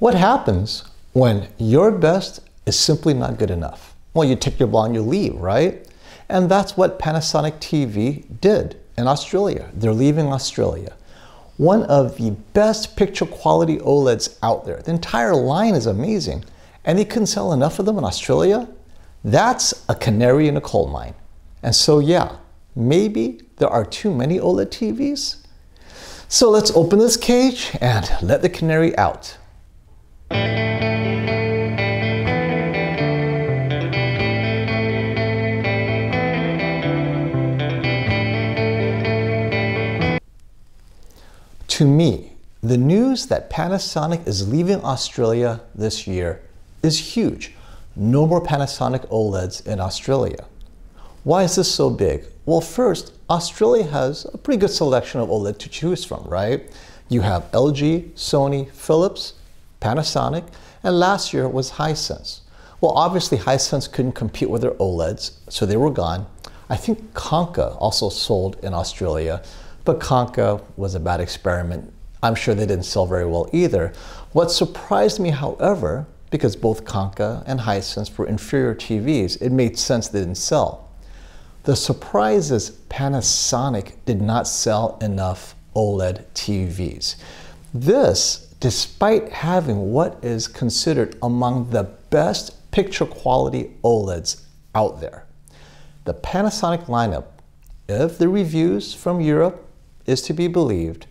What happens when your best is simply not good enough? Well, you take your ball and you leave, right? And that's what Panasonic TV did in Australia. They're leaving Australia. One of the best picture quality OLEDs out there. The entire line is amazing. And they couldn't sell enough of them in Australia? That's a canary in a coal mine. And so, yeah, maybe there are too many OLED TVs? So let's open this cage and let the canary out. To me, the news that Panasonic is leaving Australia this year is huge. No more Panasonic OLEDs in Australia. Why is this so big? Well, first, Australia has a pretty good selection of OLED to choose from, right? You have LG, Sony, Philips, Panasonic, and last year was Hisense. Well, obviously Hisense couldn't compete with their OLEDs, so they were gone. I think Conca also sold in Australia, but Conca was a bad experiment. I'm sure they didn't sell very well either. What surprised me, however, because both Conca and Hisense were inferior TVs, it made sense they didn't sell. The surprise is Panasonic did not sell enough OLED TVs. This despite having what is considered among the best picture quality OLEDs out there. The Panasonic lineup, if the reviews from Europe is to be believed,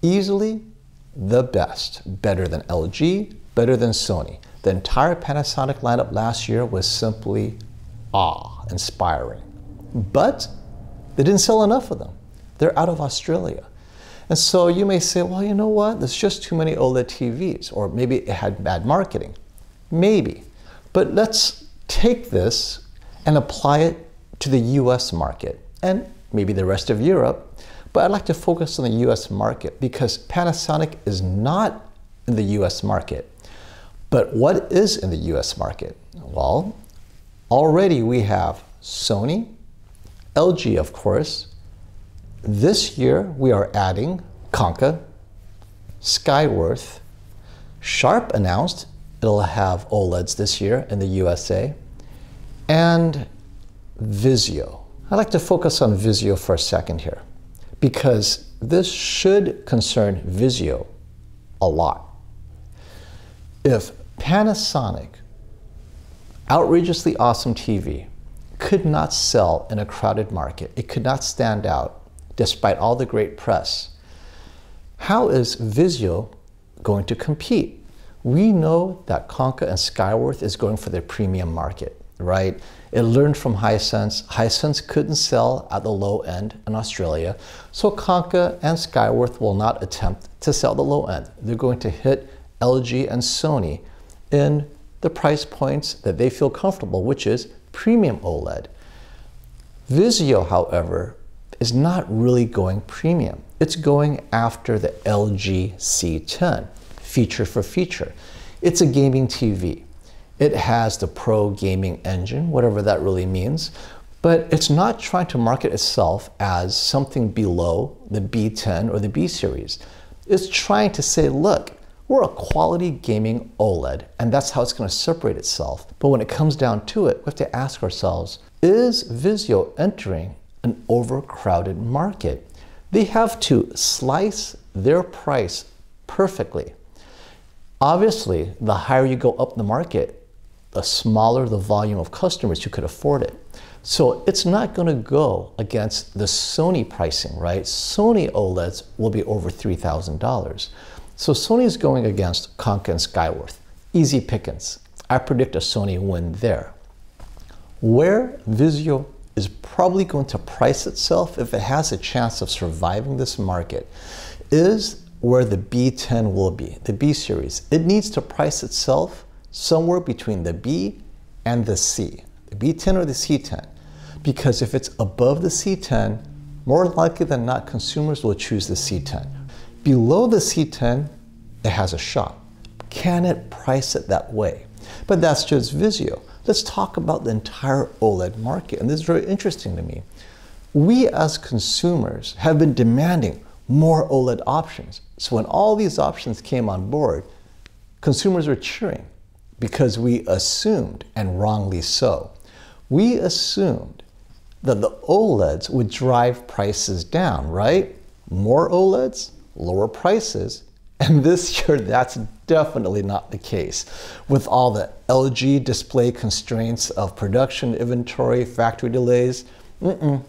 easily the best, better than LG, better than Sony. The entire Panasonic lineup last year was simply awe inspiring. But they didn't sell enough of them. They're out of Australia. And so you may say, well, you know what? There's just too many OLED TVs, or maybe it had bad marketing. Maybe. But let's take this and apply it to the US market and maybe the rest of Europe. But I'd like to focus on the US market because Panasonic is not in the US market. But what is in the US market? Well, already we have Sony, LG, of course, this year, we are adding Konka, Skyworth. Sharp announced it'll have OLEDs this year in the USA, and Vizio. I'd like to focus on Vizio for a second here because this should concern Vizio a lot. If Panasonic, outrageously awesome TV, could not sell in a crowded market, it could not stand out despite all the great press. How is Vizio going to compete? We know that Conca and Skyworth is going for the premium market, right? It learned from Hisense. Hisense couldn't sell at the low end in Australia, so Conca and Skyworth will not attempt to sell the low end. They're going to hit LG and Sony in the price points that they feel comfortable, which is premium OLED. Vizio, however, is not really going premium. It's going after the LG C10, feature for feature. It's a gaming TV. It has the pro gaming engine, whatever that really means, but it's not trying to market itself as something below the B10 or the B series. It's trying to say, look, we're a quality gaming OLED, and that's how it's going to separate itself. But when it comes down to it, we have to ask ourselves, is Vizio entering an overcrowded market. They have to slice their price perfectly. Obviously, the higher you go up the market, the smaller the volume of customers who could afford it. So it's not going to go against the Sony pricing, right? Sony OLEDs will be over $3,000. So Sony is going against Konka and Skyworth. Easy pickings. I predict a Sony win there. Where Vizio is probably going to price itself if it has a chance of surviving this market is where the B10 will be, the B series. It needs to price itself somewhere between the B and the C, the B10 or the C10. Because if it's above the C10, more likely than not, consumers will choose the C10. Below the C10, it has a shot. Can it price it that way? But that's just Vizio. Let's talk about the entire OLED market. And this is very interesting to me. We as consumers have been demanding more OLED options. So when all these options came on board, consumers were cheering because we assumed, and wrongly so, we assumed that the OLEDs would drive prices down, right? More OLEDs, lower prices, and this year, that's definitely not the case. With all the LG display constraints of production inventory, factory delays, mm-mm.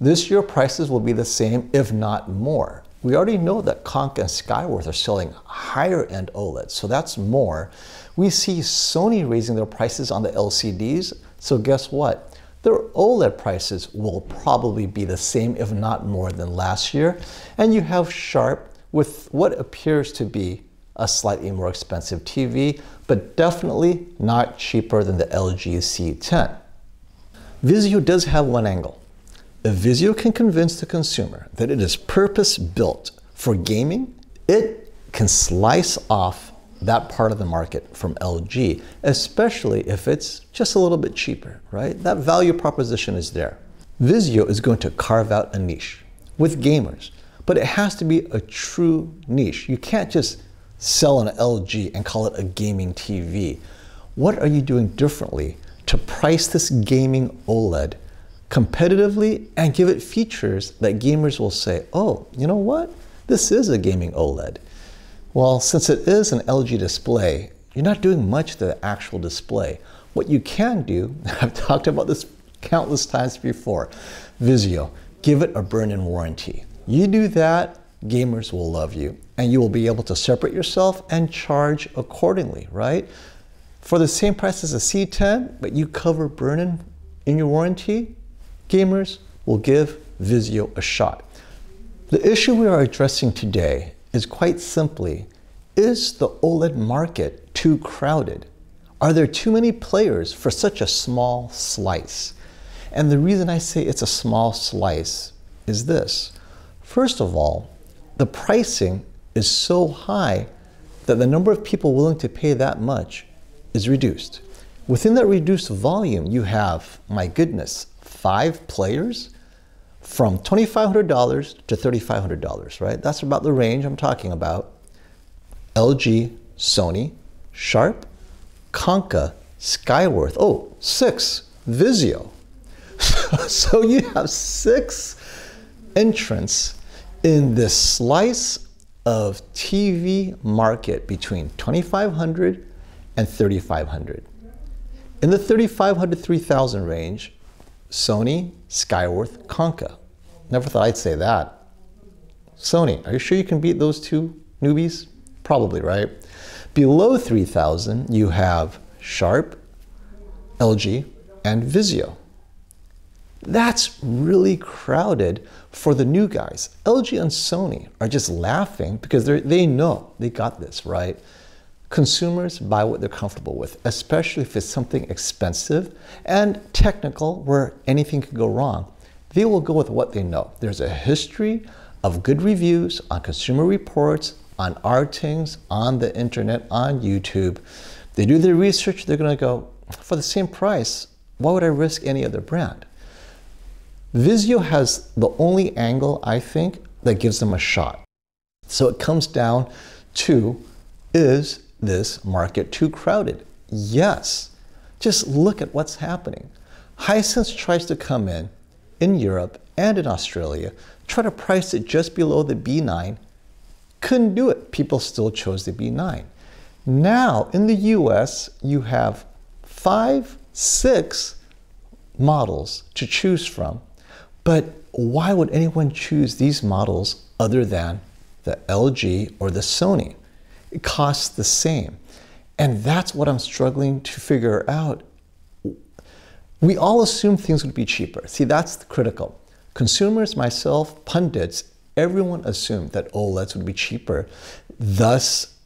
this year prices will be the same, if not more. We already know that Conk and Skyworth are selling higher end OLEDs, so that's more. We see Sony raising their prices on the LCDs, so guess what? Their OLED prices will probably be the same, if not more, than last year. And you have Sharp with what appears to be a slightly more expensive TV, but definitely not cheaper than the LG C10. Vizio does have one angle. If Vizio can convince the consumer that it is purpose built for gaming, it can slice off that part of the market from LG, especially if it's just a little bit cheaper, right? That value proposition is there. Vizio is going to carve out a niche with gamers but it has to be a true niche. You can't just sell an LG and call it a gaming TV. What are you doing differently to price this gaming OLED competitively and give it features that gamers will say, oh, you know what? This is a gaming OLED. Well, since it is an LG display, you're not doing much to the actual display. What you can do, I've talked about this countless times before, Vizio, give it a burn-in warranty. You do that, gamers will love you and you will be able to separate yourself and charge accordingly, right? For the same price as a C10, but you cover burn-in in your warranty, gamers will give Vizio a shot. The issue we are addressing today is quite simply, is the OLED market too crowded? Are there too many players for such a small slice? And the reason I say it's a small slice is this. First of all, the pricing is so high that the number of people willing to pay that much is reduced. Within that reduced volume, you have, my goodness, five players from $2,500 to $3,500, right? That's about the range I'm talking about. LG, Sony, Sharp, Konka, Skyworth. Oh, six, Vizio. so you have six entrants in this slice of TV market between 2500 and 3500. In the 3500 3000 range, Sony, Skyworth, Conca. Never thought I'd say that. Sony, are you sure you can beat those two newbies? Probably, right? Below 3000, you have Sharp, LG, and Vizio. That's really crowded for the new guys. LG and Sony are just laughing because they know they got this, right? Consumers buy what they're comfortable with, especially if it's something expensive and technical where anything could go wrong. They will go with what they know. There's a history of good reviews on consumer reports, on artings, on the internet, on YouTube. They do their research, they're gonna go, for the same price, why would I risk any other brand? Vizio has the only angle, I think, that gives them a shot. So it comes down to is this market too crowded? Yes. Just look at what's happening. Hisense tries to come in in Europe and in Australia, try to price it just below the B9. Couldn't do it. People still chose the B9. Now in the US, you have five, six models to choose from but why would anyone choose these models other than the LG or the Sony? It costs the same. And that's what I'm struggling to figure out. We all assume things would be cheaper. See, that's critical. Consumers, myself, pundits, everyone assumed that OLEDs would be cheaper. Thus,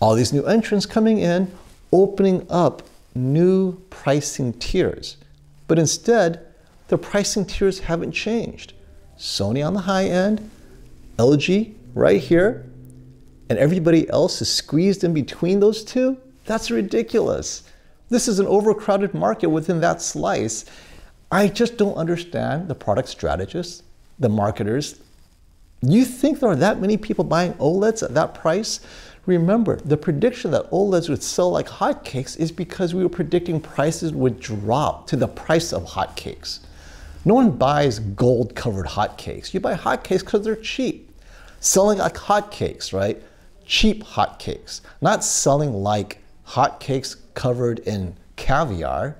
all these new entrants coming in, opening up new pricing tiers. But instead, the pricing tiers haven't changed. Sony on the high end, LG right here, and everybody else is squeezed in between those two? That's ridiculous. This is an overcrowded market within that slice. I just don't understand the product strategists, the marketers. You think there are that many people buying OLEDs at that price? Remember, the prediction that OLEDs would sell like hotcakes is because we were predicting prices would drop to the price of hotcakes. No one buys gold covered hotcakes. You buy hotcakes because they're cheap. Selling like hotcakes, right? Cheap hotcakes. Not selling like hotcakes covered in caviar.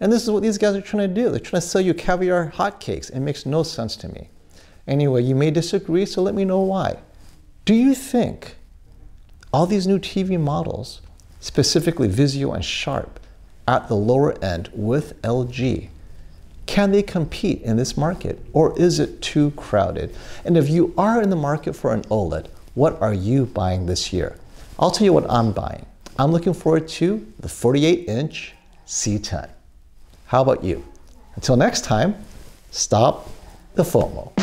And this is what these guys are trying to do. They're trying to sell you caviar hotcakes. It makes no sense to me. Anyway, you may disagree, so let me know why. Do you think all these new TV models, specifically Vizio and Sharp, at the lower end with LG, can they compete in this market or is it too crowded? And if you are in the market for an OLED, what are you buying this year? I'll tell you what I'm buying. I'm looking forward to the 48 inch C10. How about you? Until next time, stop the FOMO.